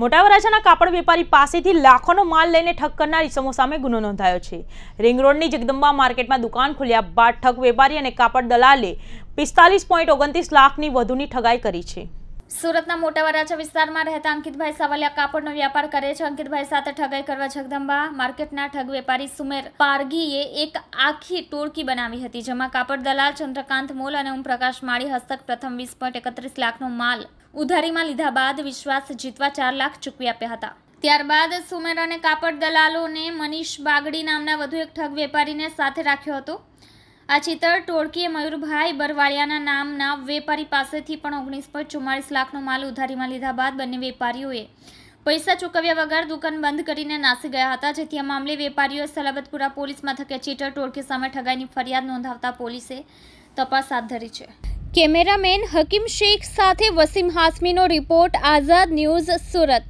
મોટા વરાછાના કાપડ વેપારી પાસેથી લાખોનો માલ લઈને ઠગ કરનાર ઇસમો સામે ગુનો નોંધાયો છે રિંગ રોડની જગદંબા માર્કેટમાં દુકાન ખોલ્યા બાદ ઠગ વેપારી અને કાપડ દલાલે પિસ્તાલીસ પોઈન્ટ ઓગણત્રીસ લાખની વધુની ઠગાઈ કરી છે સુરતના મોટા વરાછા વિસ્તારમાં રહેતા અંકિતભાઈ સાવલિયા કાપડનો વ્યાપાર કરે છે અંકિતભાઈ સાથે ઠગાઈ કરવા જગદંબા માર્કેટના ઠગ વેપારી સુમેર પારગીએ એક આખી ટોળકી બનાવી હતી જેમાં કાપડ દલાલ ચંદ્રકાંત મોલ અને ઓમપ્રકાશ માળી હસ્તક પ્રથમ વીસ પોઈન્ટ એકત્રીસ લાખનો માલ ઉધારીમાં લીધા બાદ વિશ્વાસ જીતવા ચાર લાખ ચૂકવી આપ્યા હતા ત્યારબાદ સુમેર અને કાપડ દલાલોને મનીષ બાગડી નામના વધુ એક ઠગ વેપારીને સાથે રાખ્યો હતો આ ચિતર ટોળકીએ મયુરભાઈ બરવાળિયાના નામના વેપારી પાસેથી પણ ઓગણીસ પોઈન્ટ ચુમ્માળીસ લાખનો માલ ઉધારીમાં લીધા બાદ બંને વેપારીઓએ પૈસા ચૂકવ્યા વગર દુકાન બંધ કરીને નાસી ગયા હતા જેથી આ મામલે વેપારીઓએ સલાબતપુરા પોલીસ મથકે ચીટર ટોળકી સામે ઠગાઈની ફરિયાદ નોંધાવતા પોલીસે તપાસ હાથ ધરી છે કેમેરામેન હકીમ શેખ સાથે વસીમ હાસમીનો રિપોર્ટ આઝાદ ન્યૂઝ સુરત